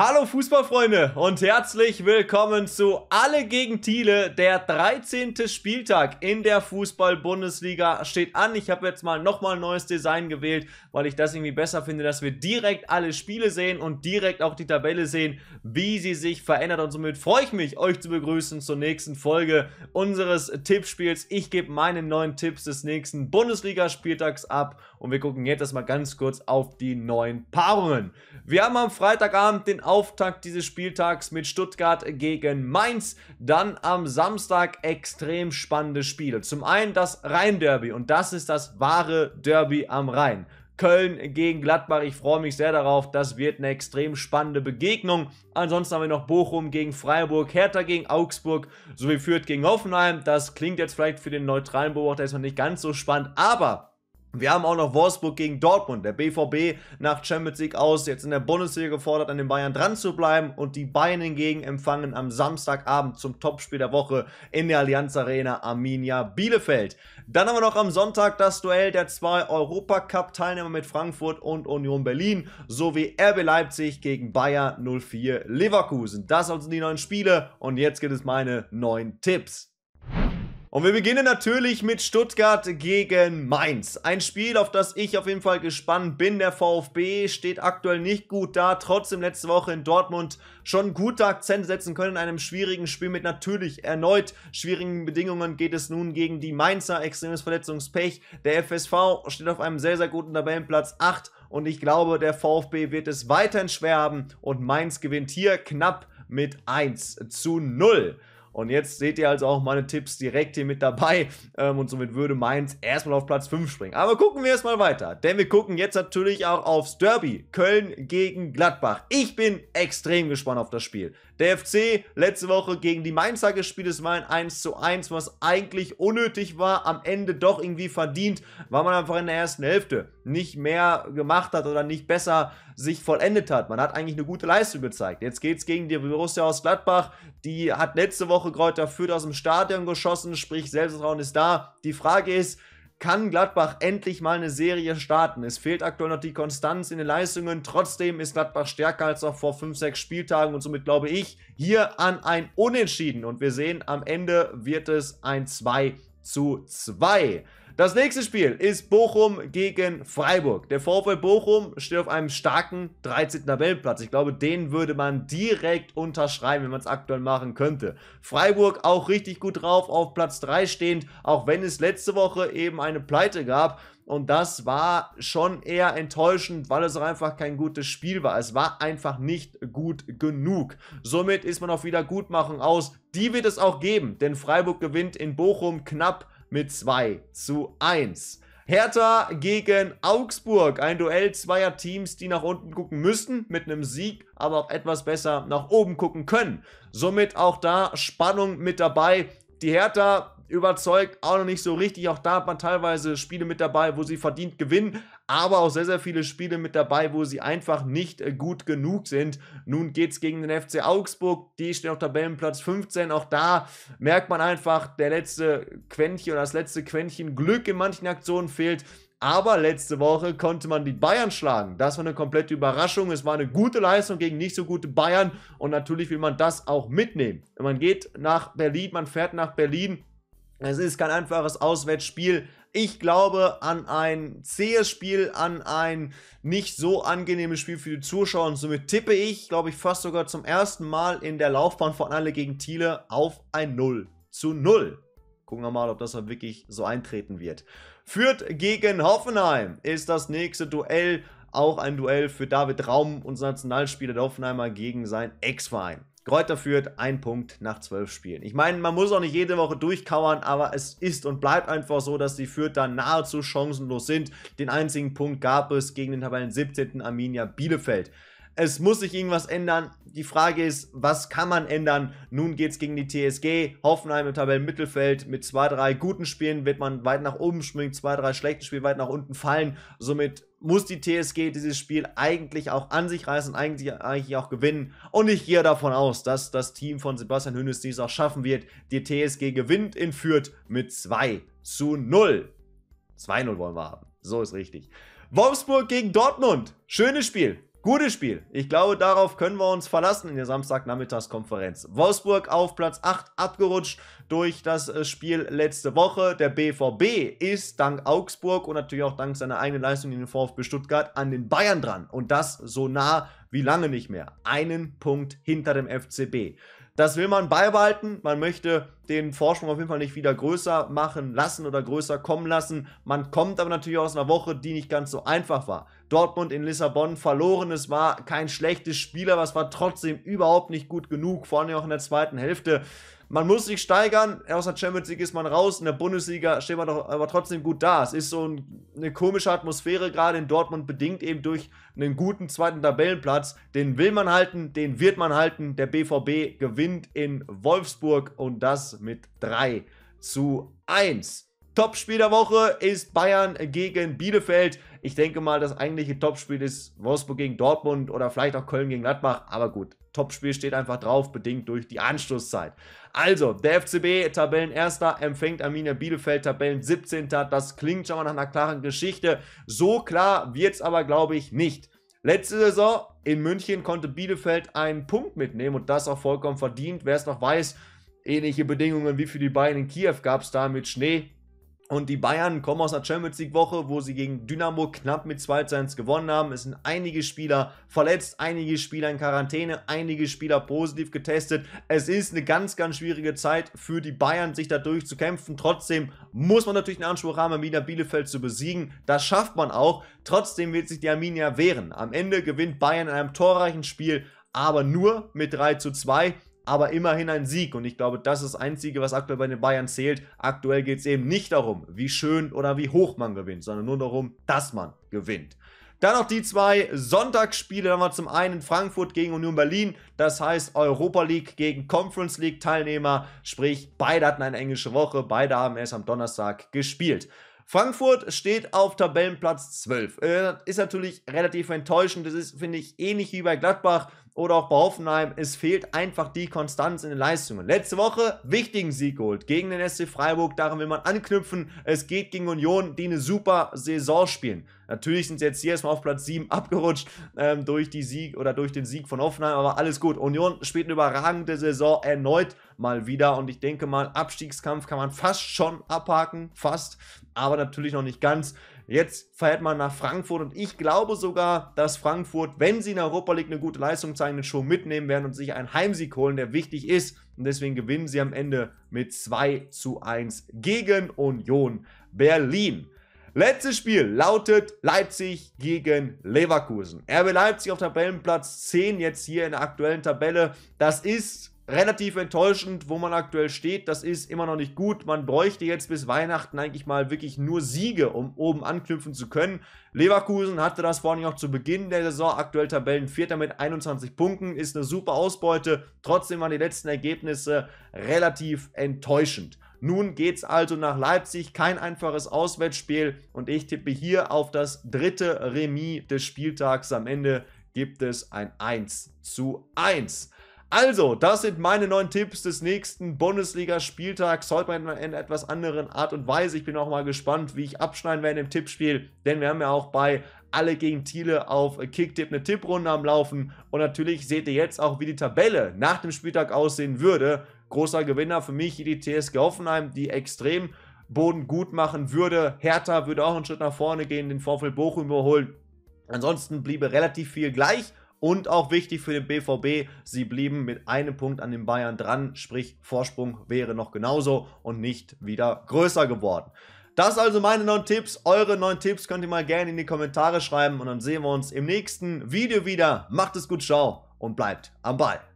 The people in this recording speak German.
Hallo Fußballfreunde und herzlich willkommen zu Alle gegen Thiele. Der 13. Spieltag in der Fußball-Bundesliga steht an. Ich habe jetzt mal nochmal ein neues Design gewählt, weil ich das irgendwie besser finde, dass wir direkt alle Spiele sehen und direkt auch die Tabelle sehen, wie sie sich verändert. Und somit freue ich mich, euch zu begrüßen zur nächsten Folge unseres Tippspiels. Ich gebe meine neuen Tipps des nächsten Bundesliga-Spieltags ab und wir gucken jetzt erstmal ganz kurz auf die neuen Paarungen. Wir haben am Freitagabend den Auftakt dieses Spieltags mit Stuttgart gegen Mainz. Dann am Samstag extrem spannende Spiele. Zum einen das Rhein-Derby und das ist das wahre Derby am Rhein. Köln gegen Gladbach. Ich freue mich sehr darauf. Das wird eine extrem spannende Begegnung. Ansonsten haben wir noch Bochum gegen Freiburg, Hertha gegen Augsburg sowie Fürth gegen Hoffenheim. Das klingt jetzt vielleicht für den neutralen Beobachter erstmal nicht ganz so spannend, aber wir haben auch noch Wolfsburg gegen Dortmund. Der BVB nach Champions League aus, jetzt in der Bundesliga gefordert, an den Bayern dran zu bleiben. Und die Bayern hingegen empfangen am Samstagabend zum Topspiel der Woche in der Allianz Arena Arminia Bielefeld. Dann haben wir noch am Sonntag das Duell der zwei Europacup-Teilnehmer mit Frankfurt und Union Berlin sowie RB Leipzig gegen Bayer 04 Leverkusen. Das sind die neuen Spiele und jetzt gibt es meine neuen Tipps. Und wir beginnen natürlich mit Stuttgart gegen Mainz. Ein Spiel, auf das ich auf jeden Fall gespannt bin. Der VfB steht aktuell nicht gut da, trotzdem letzte Woche in Dortmund schon gute Akzente setzen können in einem schwierigen Spiel mit natürlich erneut schwierigen Bedingungen geht es nun gegen die Mainzer. Extremes Verletzungspech. Der FSV steht auf einem sehr, sehr guten Tabellenplatz 8 und ich glaube, der VfB wird es weiterhin schwer haben und Mainz gewinnt hier knapp mit 1 zu 0. Und jetzt seht ihr also auch meine Tipps direkt hier mit dabei. Ähm, und somit würde Mainz erstmal auf Platz 5 springen. Aber gucken wir erstmal weiter. Denn wir gucken jetzt natürlich auch aufs Derby. Köln gegen Gladbach. Ich bin extrem gespannt auf das Spiel. Der FC letzte Woche gegen die Mainzer gespielt. Es war ein 1 zu 1, was eigentlich unnötig war, am Ende doch irgendwie verdient, weil man einfach in der ersten Hälfte nicht mehr gemacht hat oder nicht besser sich vollendet hat. Man hat eigentlich eine gute Leistung gezeigt. Jetzt geht es gegen die Borussia aus Gladbach. Die hat letzte Woche Kräuter Fürth aus dem Stadion geschossen, sprich Selbstvertrauen ist da. Die Frage ist, kann Gladbach endlich mal eine Serie starten. Es fehlt aktuell noch die Konstanz in den Leistungen. Trotzdem ist Gladbach stärker als noch vor 5, 6 Spieltagen und somit glaube ich hier an ein Unentschieden. Und wir sehen, am Ende wird es ein 2 zu 2. Das nächste Spiel ist Bochum gegen Freiburg. Der VfL Bochum steht auf einem starken 13. Tabellenplatz. Ich glaube, den würde man direkt unterschreiben, wenn man es aktuell machen könnte. Freiburg auch richtig gut drauf, auf Platz 3 stehend, auch wenn es letzte Woche eben eine Pleite gab. Und das war schon eher enttäuschend, weil es auch einfach kein gutes Spiel war. Es war einfach nicht gut genug. Somit ist man auf Wiedergutmachung aus. Die wird es auch geben, denn Freiburg gewinnt in Bochum knapp mit 2 zu 1. Hertha gegen Augsburg. Ein Duell zweier Teams, die nach unten gucken müssen, mit einem Sieg, aber auch etwas besser nach oben gucken können. Somit auch da Spannung mit dabei. Die Hertha überzeugt auch noch nicht so richtig. Auch da hat man teilweise Spiele mit dabei, wo sie verdient gewinnen, aber auch sehr, sehr viele Spiele mit dabei, wo sie einfach nicht äh, gut genug sind. Nun geht es gegen den FC Augsburg, die stehen auf Tabellenplatz 15. Auch da merkt man einfach, der letzte Quäntchen oder das letzte Quäntchen Glück in manchen Aktionen fehlt. Aber letzte Woche konnte man die Bayern schlagen. Das war eine komplette Überraschung. Es war eine gute Leistung gegen nicht so gute Bayern. Und natürlich will man das auch mitnehmen. Man geht nach Berlin, man fährt nach Berlin es ist kein einfaches Auswärtsspiel. Ich glaube an ein zähes Spiel, an ein nicht so angenehmes Spiel für die Zuschauer und somit tippe ich, glaube ich, fast sogar zum ersten Mal in der Laufbahn von alle gegen Thiele auf ein 0 zu 0. Gucken wir mal, ob das dann wirklich so eintreten wird. Führt gegen Hoffenheim ist das nächste Duell. Auch ein Duell für David Raum, unser Nationalspieler der Hoffenheimer, gegen seinen Ex-Verein. Kräuter führt, ein Punkt nach zwölf Spielen. Ich meine, man muss auch nicht jede Woche durchkauern, aber es ist und bleibt einfach so, dass die Fürther nahezu chancenlos sind. Den einzigen Punkt gab es gegen den Tabellen 17. Arminia Bielefeld es muss sich irgendwas ändern. Die Frage ist, was kann man ändern? Nun geht es gegen die TSG. Hoffenheim im Tabellenmittelfeld mit zwei, drei guten Spielen wird man weit nach oben schwingen, zwei, drei schlechten Spielen weit nach unten fallen. Somit muss die TSG dieses Spiel eigentlich auch an sich reißen, eigentlich, eigentlich auch gewinnen. Und ich gehe davon aus, dass das Team von Sebastian Hönes dies auch schaffen wird. Die TSG gewinnt in Fürth mit 2 zu 0. 2-0 wollen wir haben. So ist richtig. Wolfsburg gegen Dortmund. Schönes Spiel. Gutes Spiel. Ich glaube, darauf können wir uns verlassen in der Samstagnachmittagskonferenz. Wolfsburg auf Platz 8 abgerutscht durch das äh, Spiel letzte Woche. Der BVB ist dank Augsburg und natürlich auch dank seiner eigenen Leistung in den VfB Stuttgart an den Bayern dran. Und das so nah wie lange nicht mehr. Einen Punkt hinter dem FCB. Das will man beibehalten. Man möchte den Vorsprung auf jeden Fall nicht wieder größer machen lassen oder größer kommen lassen. Man kommt aber natürlich aus einer Woche, die nicht ganz so einfach war. Dortmund in Lissabon verloren. Es war kein schlechtes Spiel, aber es war trotzdem überhaupt nicht gut genug, vor allem auch in der zweiten Hälfte man muss sich steigern, aus der Champions League ist man raus, in der Bundesliga steht man doch aber trotzdem gut da. Es ist so ein, eine komische Atmosphäre, gerade in Dortmund, bedingt eben durch einen guten zweiten Tabellenplatz. Den will man halten, den wird man halten. Der BVB gewinnt in Wolfsburg und das mit 3 zu 1. Topspiel der Woche ist Bayern gegen Bielefeld. Ich denke mal, das eigentliche Topspiel ist Wolfsburg gegen Dortmund oder vielleicht auch Köln gegen Gladbach. Aber gut, Topspiel steht einfach drauf, bedingt durch die Anschlusszeit. Also, der FCB, Tabellenerster, empfängt Arminia Bielefeld, Tabellen 17. Das klingt schon mal nach einer klaren Geschichte. So klar wird es aber, glaube ich, nicht. Letzte Saison in München konnte Bielefeld einen Punkt mitnehmen und das auch vollkommen verdient. Wer es noch weiß, ähnliche Bedingungen wie für die Bayern in Kiew gab es da mit Schnee und die Bayern kommen aus einer Champions League Woche, wo sie gegen Dynamo knapp mit 2 zu 1 gewonnen haben. Es sind einige Spieler verletzt, einige Spieler in Quarantäne, einige Spieler positiv getestet. Es ist eine ganz, ganz schwierige Zeit für die Bayern, sich dadurch zu kämpfen. Trotzdem muss man natürlich einen Anspruch haben, Arminia Bielefeld zu besiegen. Das schafft man auch. Trotzdem wird sich die Arminia wehren. Am Ende gewinnt Bayern in einem torreichen Spiel, aber nur mit 3 zu 2 aber immerhin ein Sieg. Und ich glaube, das ist das Einzige, was aktuell bei den Bayern zählt. Aktuell geht es eben nicht darum, wie schön oder wie hoch man gewinnt, sondern nur darum, dass man gewinnt. Dann noch die zwei Sonntagsspiele. Dann haben wir zum einen Frankfurt gegen Union Berlin. Das heißt Europa League gegen Conference League Teilnehmer. Sprich, beide hatten eine englische Woche. Beide haben erst am Donnerstag gespielt. Frankfurt steht auf Tabellenplatz 12. Äh, ist natürlich relativ enttäuschend. Das ist, finde ich, ähnlich wie bei Gladbach oder auch bei Hoffenheim, es fehlt einfach die Konstanz in den Leistungen. Letzte Woche wichtigen Sieg geholt gegen den SC Freiburg, daran will man anknüpfen. Es geht gegen Union, die eine super Saison spielen. Natürlich sind sie jetzt hier erstmal auf Platz 7 abgerutscht ähm, durch die Sieg oder durch den Sieg von Hoffenheim, aber alles gut. Union spielt eine überragende Saison erneut mal wieder und ich denke mal, Abstiegskampf kann man fast schon abhaken, fast, aber natürlich noch nicht ganz. Jetzt feiert man nach Frankfurt und ich glaube sogar, dass Frankfurt, wenn sie in der Europa League eine gute Leistung zeigen, den Show mitnehmen werden und sich einen Heimsieg holen, der wichtig ist. Und deswegen gewinnen sie am Ende mit 2 zu 1 gegen Union Berlin. Letztes Spiel lautet Leipzig gegen Leverkusen. RB Leipzig auf Tabellenplatz 10 jetzt hier in der aktuellen Tabelle. Das ist relativ enttäuschend, wo man aktuell steht. Das ist immer noch nicht gut. Man bräuchte jetzt bis Weihnachten eigentlich mal wirklich nur Siege, um oben anknüpfen zu können. Leverkusen hatte das vorhin auch zu Beginn der Saison. Aktuell Tabellenvierter mit 21 Punkten. Ist eine super Ausbeute. Trotzdem waren die letzten Ergebnisse relativ enttäuschend. Nun geht's also nach Leipzig, kein einfaches Auswärtsspiel und ich tippe hier auf das dritte Remis des Spieltags. Am Ende gibt es ein 1 zu 1. Also, das sind meine neuen Tipps des nächsten Bundesliga-Spieltags. Heute in einer etwas anderen Art und Weise. Ich bin auch mal gespannt, wie ich abschneiden werde im Tippspiel, denn wir haben ja auch bei alle gegen Thiele auf Kicktipp eine Tipprunde am Laufen. Und natürlich seht ihr jetzt auch, wie die Tabelle nach dem Spieltag aussehen würde. Großer Gewinner für mich die TSG Hoffenheim, die extrem Boden gut machen würde. Hertha würde auch einen Schritt nach vorne gehen, den Vorfeld Bochum überholen. Ansonsten bliebe relativ viel gleich und auch wichtig für den BVB, sie blieben mit einem Punkt an den Bayern dran, sprich Vorsprung wäre noch genauso und nicht wieder größer geworden. Das also meine neuen Tipps. Eure neuen Tipps könnt ihr mal gerne in die Kommentare schreiben und dann sehen wir uns im nächsten Video wieder. Macht es gut, ciao und bleibt am Ball.